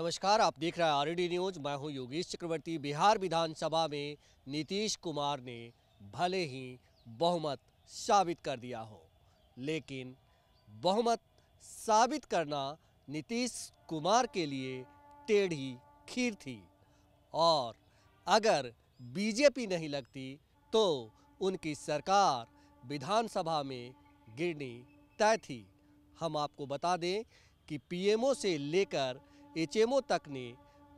नमस्कार आप देख रहे हैं आर न्यूज मैं हूं योगेश चक्रवर्ती बिहार विधानसभा में नीतीश कुमार ने भले ही बहुमत साबित कर दिया हो लेकिन बहुमत साबित करना नीतीश कुमार के लिए टेढ़ी खीर थी और अगर बीजेपी नहीं लगती तो उनकी सरकार विधानसभा में गिरनी तय थी हम आपको बता दें कि पीएमओ से लेकर एचएमओ तक ने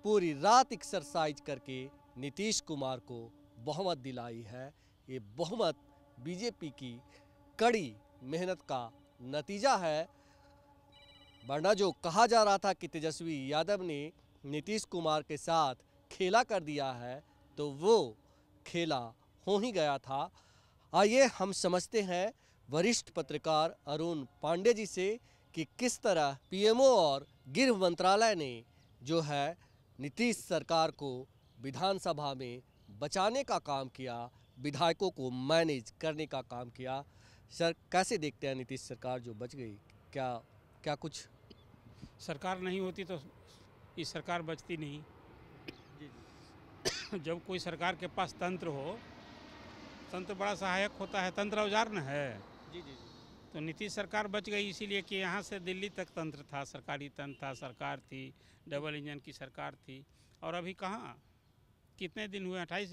पूरी रात एक्सरसाइज करके नीतीश कुमार को बहुमत दिलाई है ये बहुमत बीजेपी की कड़ी मेहनत का नतीजा है वरना जो कहा जा रहा था कि तेजस्वी यादव ने नीतीश कुमार के साथ खेला कर दिया है तो वो खेला हो ही गया था आइए हम समझते हैं वरिष्ठ पत्रकार अरुण पांडे जी से कि किस तरह पीएमओ और गृह मंत्रालय ने जो है नीतीश सरकार को विधानसभा में बचाने का काम किया विधायकों को मैनेज करने का काम किया सर कैसे देखते हैं नीतीश सरकार जो बच गई क्या क्या कुछ सरकार नहीं होती तो ये सरकार बचती नहीं जब कोई सरकार के पास तंत्र हो तंत्र बड़ा सहायक होता है तंत्र औजार न है जी जी, जी। तो नीतीश सरकार बच गई इसीलिए कि यहाँ से दिल्ली तक तंत्र था सरकारी तंत्र था सरकार थी डबल इंजन की सरकार थी और अभी कहाँ कितने दिन हुए अट्ठाईस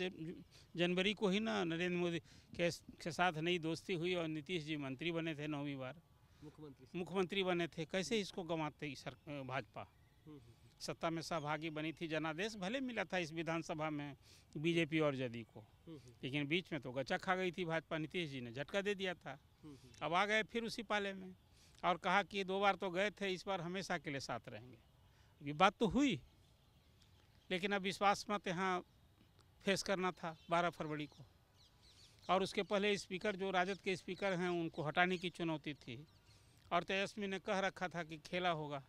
जनवरी को ही ना नरेंद्र मोदी के, के साथ नई दोस्ती हुई और नीतीश जी मंत्री बने थे नौवीं बार मुख्यमंत्री मुख्यमंत्री बने थे कैसे इसको गंवाते सर भाजपा हम्म, हम्म। सत्ता में सहभागी बनी थी जनादेश भले मिला था इस विधानसभा में बीजेपी और जदी को हम्म, हम्म। लेकिन बीच में तो गचा खा गई थी भाजपा नीतीश जी ने झटका दे दिया था हम्म, अब आ गए फिर उसी पाले में और कहा कि दो बार तो गए थे इस बार हमेशा के लिए साथ रहेंगे ये बात तो हुई लेकिन अब विश्वास मत यहाँ फेस करना था बारह फरवरी को और उसके पहले स्पीकर जो राजद के स्पीकर हैं उनको हटाने की चुनौती थी और तेजस्वी ने कह रखा था कि खेला होगा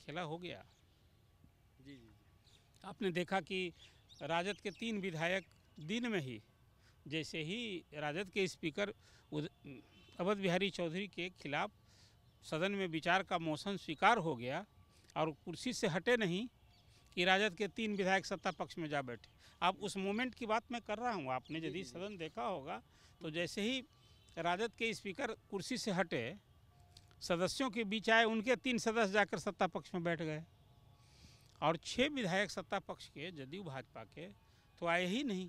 खेला हो गया आपने देखा कि राजद के तीन विधायक दिन में ही जैसे ही राजद के स्पीकर अवध बिहारी चौधरी के खिलाफ सदन में विचार का मोशन स्वीकार हो गया और कुर्सी से हटे नहीं कि राजद के तीन विधायक सत्ता पक्ष में जा बैठे आप उस मोमेंट की बात मैं कर रहा हूँ आपने यदि सदन देखा होगा तो जैसे ही राजद के स्पीकर कुर्सी से हटे सदस्यों के बीच आए उनके तीन सदस्य जाकर सत्ता पक्ष में बैठ गए और छः विधायक सत्ता पक्ष के जदयू भाजपा के तो आए ही नहीं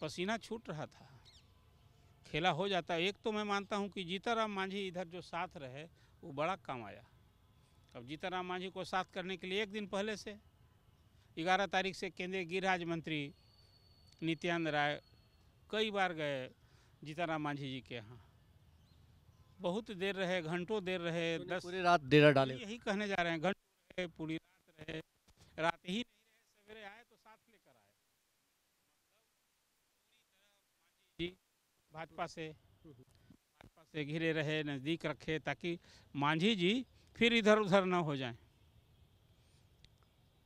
पसीना छूट रहा था खेला हो जाता एक तो मैं मानता हूँ कि जीताराम मांझी इधर जो साथ रहे वो बड़ा काम आया अब जीताराम मांझी को साथ करने के लिए एक दिन पहले से ग्यारह तारीख से केंद्रीय गृह राज्य मंत्री नित्यानंद राय कई बार गए जीताराम मांझी जी के यहाँ बहुत देर रहे घंटों देर रहे दस पूरी रात डेरा डाले यही कहने जा रहे हैं घंटे पूरी रहे रात ही नहीं रहे सवेरे आए तो साथ लेकर आए मतलब जी भाजपा से भाजपा से घिरे रहे नज़दीक रखे ताकि मांझी जी फिर इधर उधर ना हो जाए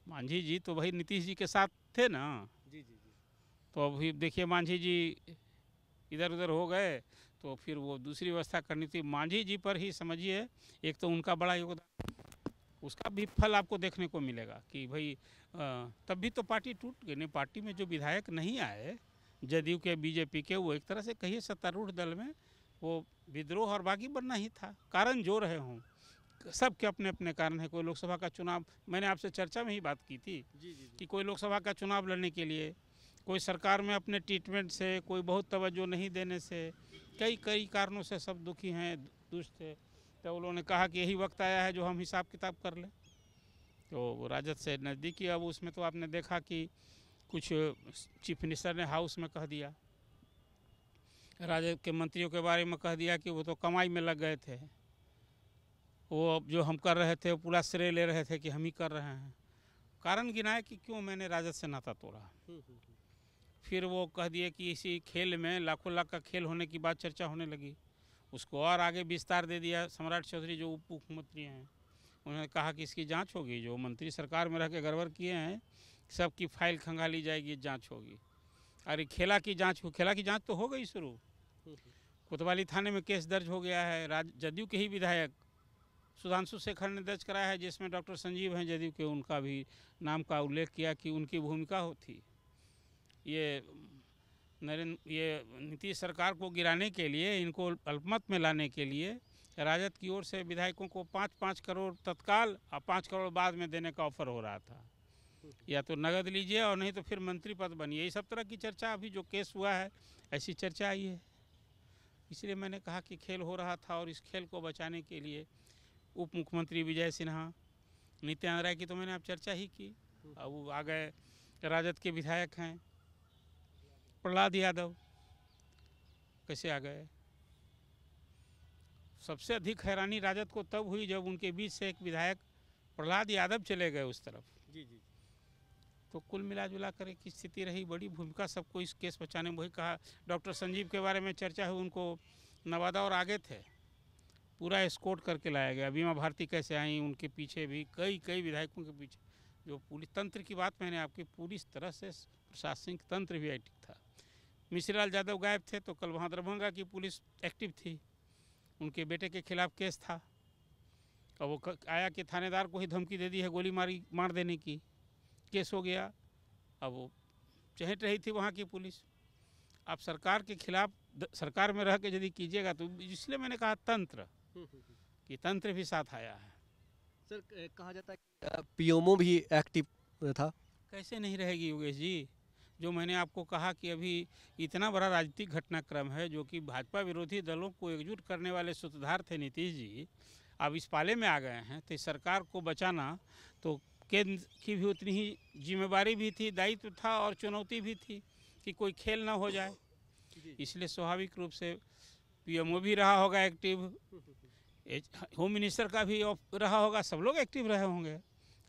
मांझी जी तो भाई नीतीश जी के साथ थे ना जी जी जी तो अभी देखिए मांझी जी इधर उधर हो गए तो फिर वो दूसरी व्यवस्था करनी थी मांझी जी पर ही समझिए एक तो उनका बड़ा योगदान उसका भी फल आपको देखने को मिलेगा कि भाई तब भी तो पार्टी टूट गई नहीं पार्टी में जो विधायक नहीं आए जदयू के बीजेपी के वो एक तरह से कहिए सत्तारूढ़ दल में वो विद्रोह और बागी बनना ही था कारण जो रहे हों सबके अपने अपने कारण है कोई लोकसभा का चुनाव मैंने आपसे चर्चा में ही बात की थी जी, जी, जी। कि कोई लोकसभा का चुनाव लड़ने के लिए कोई सरकार में अपने ट्रीटमेंट से कोई बहुत तवज्जो नहीं देने से कई कई कारणों से सब दुखी हैं दुष्ट है तो उन्होंने कहा कि यही वक्त आया है जो हम हिसाब किताब कर लें तो राजद से नज़दीकी अब उसमें तो आपने देखा कि कुछ चीफ मिनिस्टर ने हाउस में कह दिया राजद के मंत्रियों के बारे में कह दिया कि वो तो कमाई में लग गए थे वो जो हम कर रहे थे पूरा श्रेय ले रहे थे कि हम ही कर रहे हैं कारण गिनाए कि क्यों मैंने राजद से नाता तोड़ा फिर वो कह दिए कि इसी खेल में लाखों लाख का खेल होने की बात चर्चा होने लगी उसको और आगे विस्तार दे दिया सम्राट चौधरी जो उप मुख्यमंत्री हैं उन्होंने कहा कि इसकी जांच होगी जो मंत्री सरकार में रह के गड़बड़ किए हैं सबकी फाइल खंगाली जाएगी जांच होगी अरे खेला की जांच हो खेला की जांच तो हो गई शुरू कोतवाली थाने में केस दर्ज हो गया है राज जदयू के ही विधायक सुधांशु शेखर ने दर्ज कराया है जिसमें डॉक्टर संजीव हैं जदयू के उनका भी नाम का उल्लेख किया कि उनकी भूमिका होती ये नरेंद्र ये नीतीश सरकार को गिराने के लिए इनको अल्पमत में लाने के लिए राजद की ओर से विधायकों को पाँच पाँच करोड़ तत्काल और पाँच करोड़ बाद में देने का ऑफर हो रहा था या तो नगद लीजिए और नहीं तो फिर मंत्री पद बनिए ये सब तरह की चर्चा अभी जो केस हुआ है ऐसी चर्चा आई है इसलिए मैंने कहा कि खेल हो रहा था और इस खेल को बचाने के लिए उप मुख्यमंत्री विजय सिन्हा नित्यानंद राय की तो मैंने आप चर्चा ही की अब वो आ गए राजद के विधायक हैं प्रहलाद यादव कैसे आ गए सबसे अधिक हैरानी राजद को तब हुई जब उनके बीच से एक विधायक प्रहलाद यादव चले गए उस तरफ जी जी तो कुल मिला जुला कर एक स्थिति रही बड़ी भूमिका सबको इस केस बचाने में वही कहा डॉक्टर संजीव के बारे में चर्चा हुई उनको नवादा और आगे थे पूरा स्कोर्ट करके लाया गया बीमा भारती कैसे आई उनके पीछे भी कई कई विधायकों के पीछे जो पुलिस तंत्र की बात मैंने आपकी पूरी तरह से प्रशासनिक तंत्र भी एक्टिव था मिश्रीलाल यादव गायब थे तो कल वहाँ दरभंगा की पुलिस एक्टिव थी उनके बेटे के खिलाफ केस था और वो आया कि थानेदार को ही धमकी दे दी है गोली मारी मार देने की केस हो गया अब वो चहट रही थी वहाँ की पुलिस आप सरकार के खिलाफ सरकार में रह के यदि कीजिएगा तो इसलिए मैंने कहा तंत्र कि तंत्र भी साथ आया है सर कहा जाता है पीएमओ भी एक्टिव था कैसे नहीं रहेगी योगेश जी जो मैंने आपको कहा कि अभी इतना बड़ा राजनीतिक घटनाक्रम है जो कि भाजपा विरोधी दलों को एकजुट करने वाले सूत्रधार थे नीतीश जी अब इस पाले में आ गए हैं तो सरकार को बचाना तो केंद्र की भी उतनी ही जिम्मेवारी भी थी दायित्व था और चुनौती भी थी कि कोई खेल ना हो जाए इसलिए स्वाभाविक रूप से पीएमओ भी रहा होगा एक्टिव होम मिनिस्टर का भी रहा होगा सब लोग एक्टिव रहे होंगे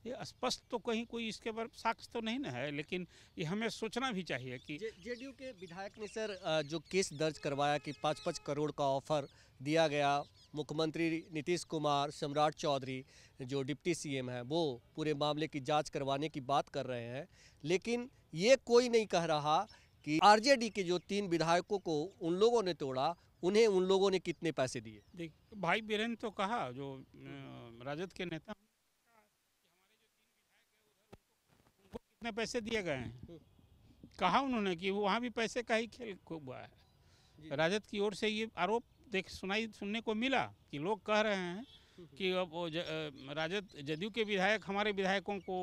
ये स्पष्ट तो कहीं कोई इसके पर साक्ष्य तो नहीं ना है लेकिन ये हमें सोचना भी चाहिए कि जेडीयू के विधायक ने सर जो केस दर्ज करवाया कि पाँच पाँच करोड़ का ऑफर दिया गया मुख्यमंत्री नीतीश कुमार सम्राट चौधरी जो डिप्टी सीएम है वो पूरे मामले की जांच करवाने की बात कर रहे हैं लेकिन ये कोई नहीं कह रहा कि आरजेडी के जो तीन विधायकों को उन लोगों ने तोड़ा उन्हें उन लोगों ने कितने पैसे दिए देख भाई बीरेन तो कहा जो राजद के नेता इतने पैसे दिए गए हैं कहा उन्होंने कि वहाँ भी पैसे का ही खेल हुआ है राजद की ओर से ये आरोप देख सुनाई सुनने को मिला कि लोग कह रहे हैं कि अब राजद जदयू के विधायक हमारे विधायकों को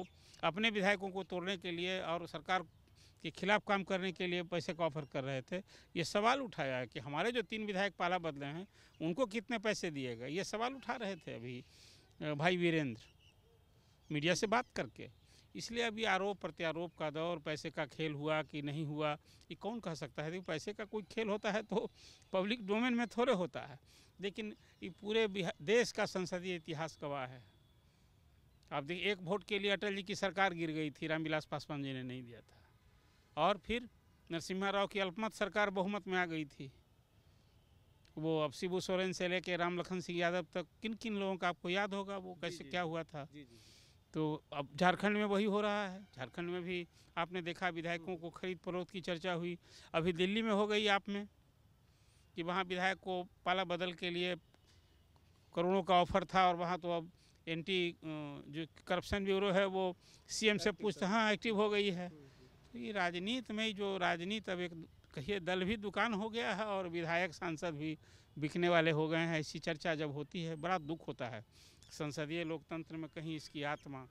अपने विधायकों को तोड़ने के लिए और सरकार के खिलाफ काम करने के लिए पैसे का ऑफर कर रहे थे ये सवाल उठाया है कि हमारे जो तीन विधायक पाला बदले हैं उनको कितने पैसे दिए गए ये सवाल उठा रहे थे अभी भाई वीरेंद्र मीडिया से बात करके इसलिए अभी आरोप प्रत्यारोप का दौर पैसे का खेल हुआ कि नहीं हुआ ये कौन कह सकता है देखो पैसे का कोई खेल होता है तो पब्लिक डोमेन में थोड़े होता है लेकिन ये पूरे देश का संसदीय इतिहास गवाह है आप देखिए एक वोट के लिए अटल जी की सरकार गिर गई थी रामविलास पासवान जी ने नहीं दिया था और फिर नरसिम्हा राव की अल्पमत सरकार बहुमत में आ गई थी वो अब शिबू सोरेन से लेके राम लखन सिंह यादव तक किन किन लोगों का आपको याद होगा वो कैसे क्या हुआ था जी, जी। तो अब झारखंड में वही हो रहा है झारखंड में भी आपने देखा विधायकों को खरीद फरोख्त की चर्चा हुई अभी दिल्ली में हो गई आप में कि वहाँ विधायक को पाला बदल के लिए करोड़ों का ऑफर था और वहाँ तो अब एंटी जो करप्शन ब्यूरो है वो सीएम से पूछता हाँ एक्टिव हो गई है तो ये राजनीति में जो राजनीति अब एक कहिए दल भी दुकान हो गया है और विधायक सांसद भी बिकने वाले हो गए हैं ऐसी चर्चा जब होती है बड़ा दुख होता है संसदीय लोकतंत्र में कहीं इसकी आत्मा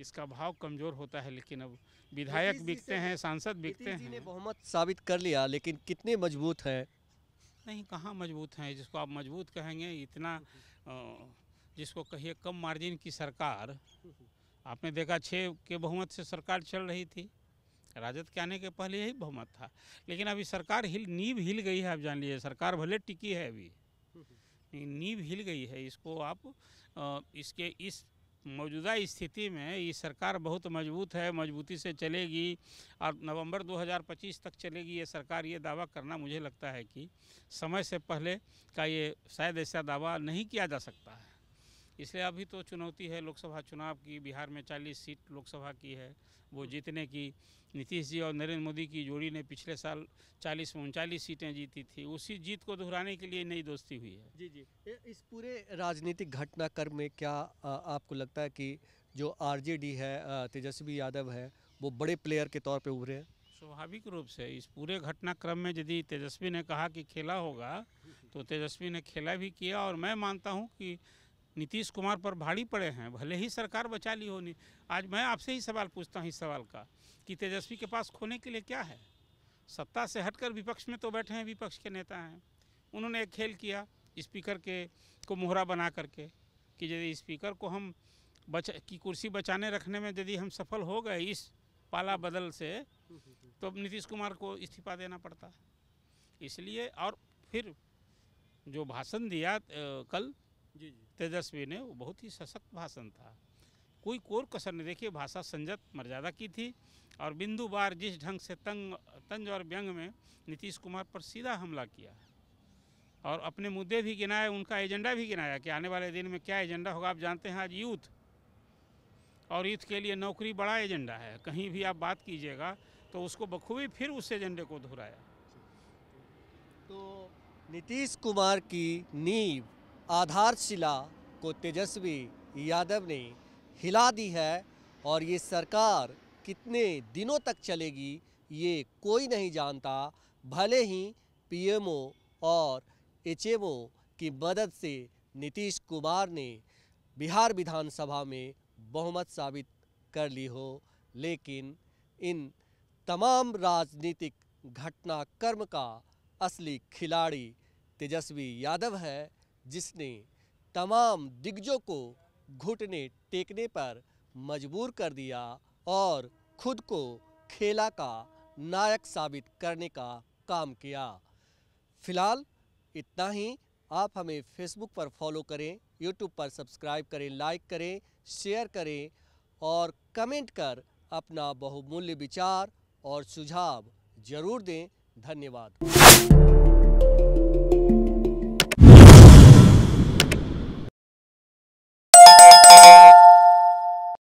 इसका भाव कमजोर होता है लेकिन अब विधायक बिकते हैं सांसद बिकते हैं बहुमत साबित कर लिया लेकिन कितने मजबूत हैं नहीं कहाँ मजबूत हैं जिसको आप मजबूत कहेंगे इतना जिसको कहिए कम मार्जिन की सरकार आपने देखा छः के बहुमत से सरकार चल रही थी राजद के आने के पहले यही बहुमत था लेकिन अभी सरकार हिल नींब हिल गई है आप जान लीजिए सरकार भले टिकी है अभी नींब हिल गई है इसको आप इसके इस मौजूदा स्थिति में ये सरकार बहुत मजबूत है मजबूती से चलेगी और नवंबर 2025 तक चलेगी ये सरकार ये दावा करना मुझे लगता है कि समय से पहले का ये शायद ऐसा दावा नहीं किया जा सकता है इसलिए अभी तो चुनौती है लोकसभा चुनाव की बिहार में 40 सीट लोकसभा की है वो हम्म। जीतने की नीतीश जी और नरेंद्र मोदी की जोड़ी ने पिछले साल चालीस में उनचालीस सीटें जीती थी उसी जीत को दोहराने के लिए नई दोस्ती हुई है जी जी इस पूरे राजनीतिक घटनाक्रम में क्या आपको लगता है कि जो आरजेडी है तेजस्वी यादव है वो बड़े प्लेयर के तौर पर उभरे हैं स्वाभाविक रूप से इस पूरे घटनाक्रम में यदि तेजस्वी ने कहा कि खेला होगा हम्म। तो तेजस्वी ने खेला भी किया और मैं मानता हूँ कि नीतीश कुमार पर भारी पड़े हैं भले ही सरकार बचा ली होनी आज मैं आपसे ही सवाल पूछता हूँ इस सवाल का कि तेजस्वी के पास खोने के लिए क्या है सत्ता से हटकर विपक्ष में तो बैठे हैं विपक्ष के नेता हैं उन्होंने एक खेल किया स्पीकर के को मोहरा बना करके कि यदि स्पीकर को हम बच की कुर्सी बचाने रखने में यदि हम सफल हो गए इस पाला बदल से तो अब नीतीश कुमार को इस्तीफा देना पड़ता इसलिए और फिर जो भाषण दिया कल जी जी तेजस्वी ने वो बहुत ही सशक्त भाषण था कोई कोर कसर नहीं देखिए भाषा संजत मर्यादा की थी और बिंदु बार जिस ढंग से तंग तंज और व्यंग में नीतीश कुमार पर सीधा हमला किया और अपने मुद्दे भी गिनाए उनका एजेंडा भी गिनाया कि आने वाले दिन में क्या एजेंडा होगा आप जानते हैं आज यूथ और यूथ के लिए नौकरी बड़ा एजेंडा है कहीं भी आप बात कीजिएगा तो उसको बखूबी फिर उस एजेंडे को दोहराया तो नीतीश कुमार की नींव आधारशिला को तेजस्वी यादव ने हिला दी है और ये सरकार कितने दिनों तक चलेगी ये कोई नहीं जानता भले ही पीएमओ और एचएमओ की मदद से नीतीश कुमार ने बिहार विधानसभा में बहुमत साबित कर ली हो लेकिन इन तमाम राजनीतिक घटनाक्रम का असली खिलाड़ी तेजस्वी यादव है जिसने तमाम दिग्गजों को घुटने टेकने पर मजबूर कर दिया और खुद को खेला का नायक साबित करने का काम किया फिलहाल इतना ही आप हमें फेसबुक पर फॉलो करें यूट्यूब पर सब्सक्राइब करें लाइक करें शेयर करें और कमेंट कर अपना बहुमूल्य विचार और सुझाव जरूर दें धन्यवाद